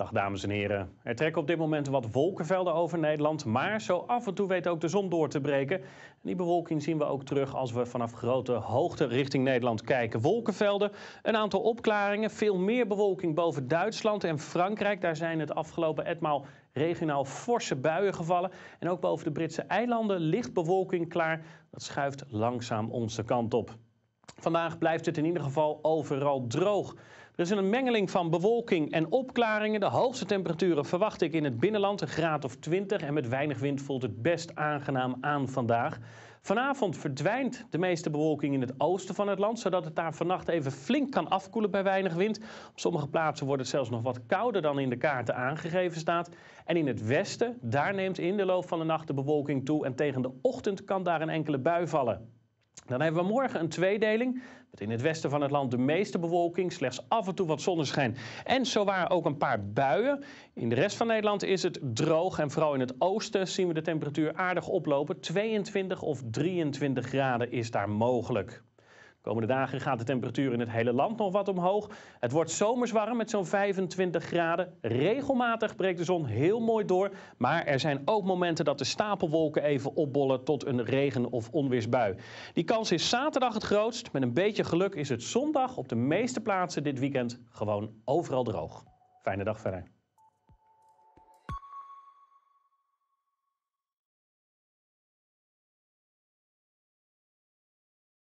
Dag dames en heren. Er trekken op dit moment wat wolkenvelden over Nederland, maar zo af en toe weet ook de zon door te breken. die bewolking zien we ook terug als we vanaf grote hoogte richting Nederland kijken. Wolkenvelden, een aantal opklaringen, veel meer bewolking boven Duitsland en Frankrijk. Daar zijn het afgelopen etmaal regionaal forse buien gevallen. En ook boven de Britse eilanden ligt bewolking klaar. Dat schuift langzaam onze kant op. Vandaag blijft het in ieder geval overal droog. Er is een mengeling van bewolking en opklaringen. De hoogste temperaturen verwacht ik in het binnenland, een graad of 20. En met weinig wind voelt het best aangenaam aan vandaag. Vanavond verdwijnt de meeste bewolking in het oosten van het land, zodat het daar vannacht even flink kan afkoelen bij weinig wind. Op sommige plaatsen wordt het zelfs nog wat kouder dan in de kaarten aangegeven staat. En in het westen, daar neemt in de loop van de nacht de bewolking toe en tegen de ochtend kan daar een enkele bui vallen. Dan hebben we morgen een tweedeling. Met in het westen van het land de meeste bewolking, slechts af en toe wat zonneschijn. En zo waren ook een paar buien. In de rest van Nederland is het droog en vooral in het oosten zien we de temperatuur aardig oplopen. 22 of 23 graden is daar mogelijk komende dagen gaat de temperatuur in het hele land nog wat omhoog. Het wordt zomers warm met zo'n 25 graden. Regelmatig breekt de zon heel mooi door. Maar er zijn ook momenten dat de stapelwolken even opbollen tot een regen- of onweersbui. Die kans is zaterdag het grootst. Met een beetje geluk is het zondag op de meeste plaatsen dit weekend gewoon overal droog. Fijne dag verder.